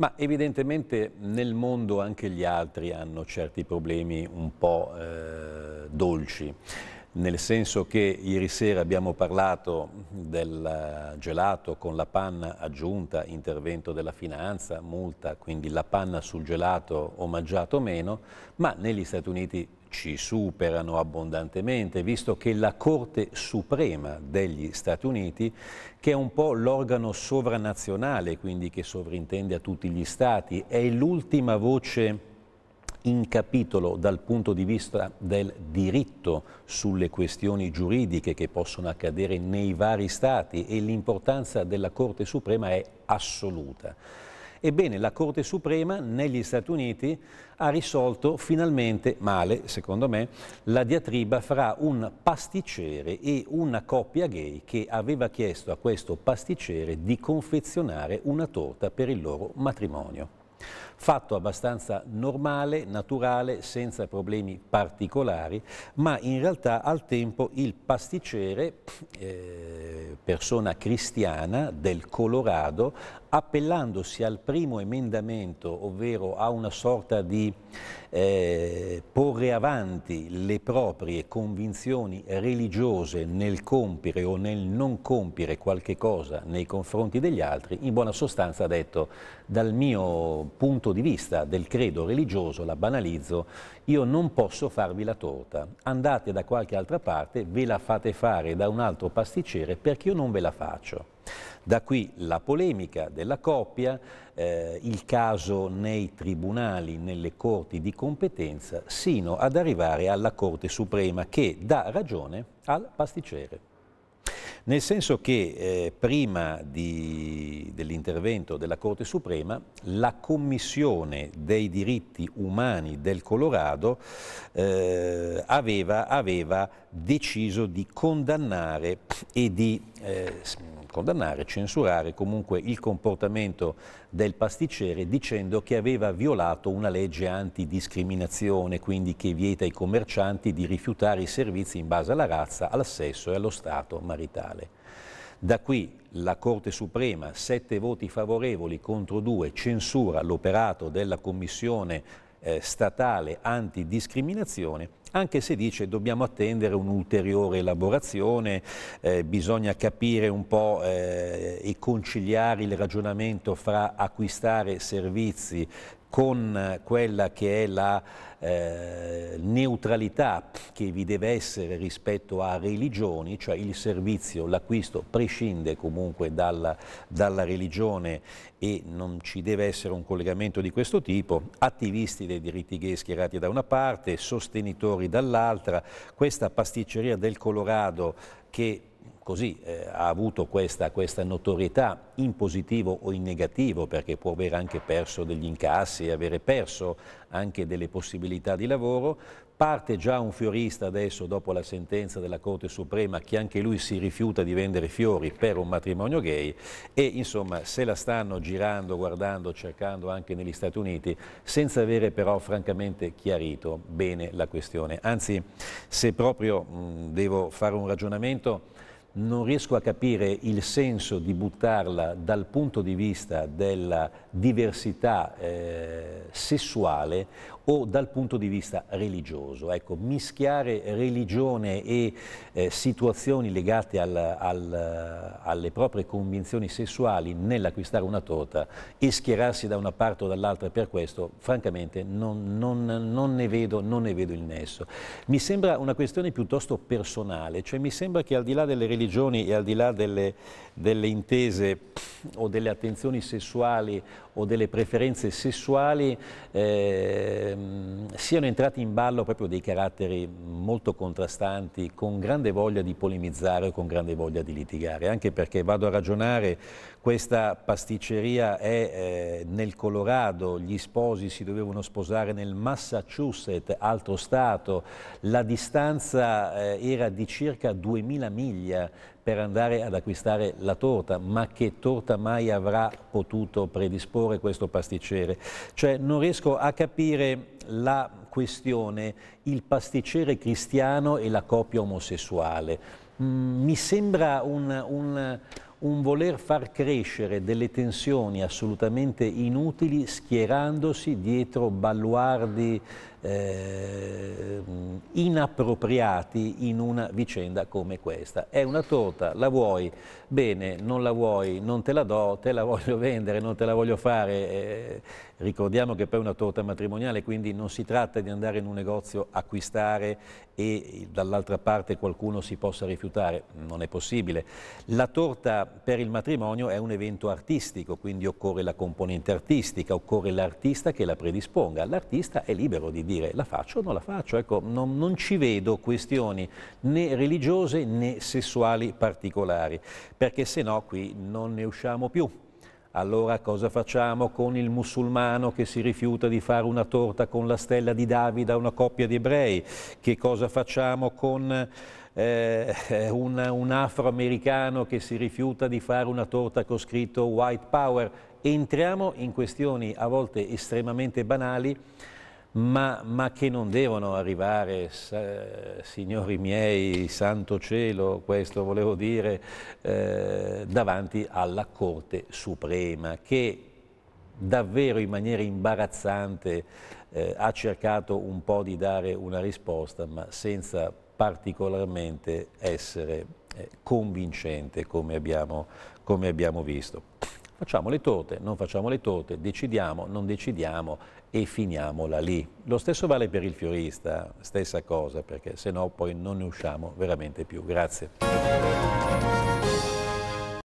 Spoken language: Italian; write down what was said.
Ma evidentemente nel mondo anche gli altri hanno certi problemi un po' eh, dolci, nel senso che ieri sera abbiamo parlato del gelato con la panna aggiunta, intervento della finanza, multa, quindi la panna sul gelato omaggiato meno, ma negli Stati Uniti ci superano abbondantemente, visto che la Corte Suprema degli Stati Uniti, che è un po' l'organo sovranazionale, quindi che sovrintende a tutti gli Stati, è l'ultima voce in capitolo dal punto di vista del diritto sulle questioni giuridiche che possono accadere nei vari Stati e l'importanza della Corte Suprema è assoluta. Ebbene, la Corte Suprema negli Stati Uniti ha risolto finalmente, male secondo me, la diatriba fra un pasticcere e una coppia gay che aveva chiesto a questo pasticcere di confezionare una torta per il loro matrimonio fatto abbastanza normale, naturale, senza problemi particolari, ma in realtà al tempo il pasticcere, eh, persona cristiana del Colorado, appellandosi al primo emendamento, ovvero a una sorta di eh, porre avanti le proprie convinzioni religiose nel compiere o nel non compiere qualche cosa nei confronti degli altri, in buona sostanza ha detto dal mio punto punto di vista del credo religioso, la banalizzo, io non posso farvi la torta. Andate da qualche altra parte, ve la fate fare da un altro pasticcere perché io non ve la faccio. Da qui la polemica della coppia, eh, il caso nei tribunali, nelle corti di competenza, sino ad arrivare alla Corte Suprema che dà ragione al pasticcere nel senso che eh, prima dell'intervento della Corte Suprema la Commissione dei diritti umani del Colorado eh, aveva, aveva deciso di condannare e di eh, condannare, censurare comunque il comportamento del pasticcere dicendo che aveva violato una legge antidiscriminazione, quindi che vieta ai commercianti di rifiutare i servizi in base alla razza, al sesso e allo stato maritale. Da qui la Corte Suprema, sette voti favorevoli contro due, censura l'operato della Commissione eh, statale antidiscriminazione, anche se dice dobbiamo attendere un'ulteriore elaborazione, eh, bisogna capire un po' eh, e conciliare il ragionamento fra acquistare servizi con quella che è la eh, neutralità che vi deve essere rispetto a religioni, cioè il servizio, l'acquisto prescinde comunque dalla, dalla, religione e non ci deve essere un collegamento di questo tipo, attivisti dei diritti gay schierati da una parte, sostenitori dall'altra, questa pasticceria del Colorado che così eh, ha avuto questa, questa, notorietà in positivo o in negativo perché può aver anche perso degli incassi e avere perso anche delle possibilità di lavoro. Parte già un fiorista adesso dopo la sentenza della Corte Suprema che anche lui si rifiuta di vendere fiori per un matrimonio gay e insomma se la stanno girando, guardando, cercando anche negli Stati Uniti senza avere però francamente chiarito bene la questione. Anzi se proprio mh, devo fare un ragionamento non riesco a capire il senso di buttarla dal punto di vista della diversità eh, sessuale o dal punto di vista religioso. Ecco, mischiare religione e eh, situazioni legate al, al, alle proprie convinzioni sessuali nell'acquistare una torta e schierarsi da una parte o dall'altra per questo, francamente non, non, non, ne vedo, non ne vedo il nesso. Mi sembra una questione piuttosto personale, cioè mi sembra che al di là delle religioni religioni e al di là delle, delle intese o delle attenzioni sessuali o delle preferenze sessuali eh, siano entrati in ballo proprio dei caratteri molto contrastanti, con grande voglia di polemizzare, con grande voglia di litigare, anche perché vado a ragionare, questa pasticceria è eh, nel Colorado, gli sposi si dovevano sposare nel Massachusetts, altro stato, la distanza eh, era di circa 2000 miglia per andare ad acquistare la torta, ma che torta mai avrà potuto predisporre questo pasticcere? Cioè non riesco a capire la questione il pasticcere cristiano e la coppia omosessuale. Mm, mi sembra un, un un voler far crescere delle tensioni assolutamente inutili schierandosi dietro baluardi eh, inappropriati in una vicenda come questa. È una torta, la vuoi, bene, non la vuoi, non te la do, te la voglio vendere, non te la voglio fare. Eh, Ricordiamo che poi è una torta matrimoniale, quindi non si tratta di andare in un negozio, acquistare e dall'altra parte qualcuno si possa rifiutare, non è possibile. La torta per il matrimonio è un evento artistico, quindi occorre la componente artistica, occorre l'artista che la predisponga. L'artista è libero di dire la faccio o non la faccio, ecco, non, non ci vedo questioni né religiose né sessuali particolari, perché se no qui non ne usciamo più. Allora cosa facciamo con il musulmano che si rifiuta di fare una torta con la stella di Davide a una coppia di ebrei? Che cosa facciamo con eh, un, un afroamericano che si rifiuta di fare una torta con scritto White Power? Entriamo in questioni a volte estremamente banali ma, ma che non devono arrivare, eh, signori miei, santo cielo, questo volevo dire, eh, davanti alla Corte Suprema, che davvero in maniera imbarazzante eh, ha cercato un po' di dare una risposta, ma senza particolarmente essere eh, convincente come abbiamo, come abbiamo visto facciamo le torte, non facciamo le torte, decidiamo, non decidiamo e finiamola lì. Lo stesso vale per il fiorista, stessa cosa, perché se no poi non ne usciamo veramente più. Grazie.